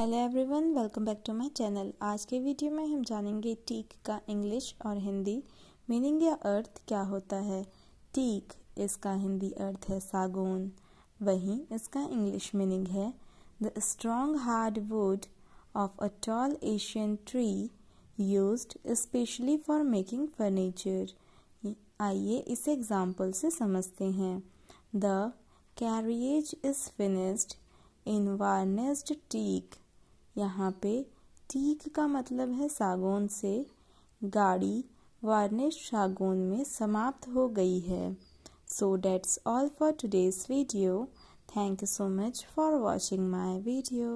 hello everyone welcome back to my channel आज के video में हम जानेंगे टीक का इंग्लिश और हिंदी मीनिंग या अर्थ क्या होता है टीक इसका हिंदी अर्थ है सागौन वहीं इसका इंग्लिश मीनिंग है the strong hard wood of a tall Asian tree used specially for making furniture आइए इसे एग्जाम्पल से समझते हैं the carriage is finished in varnished teak यहाँ पे टीक का मतलब है सागौन से गाड़ी वार्निश सागौन में समाप्त हो गई है so that's all for today's video thank you so much for watching my video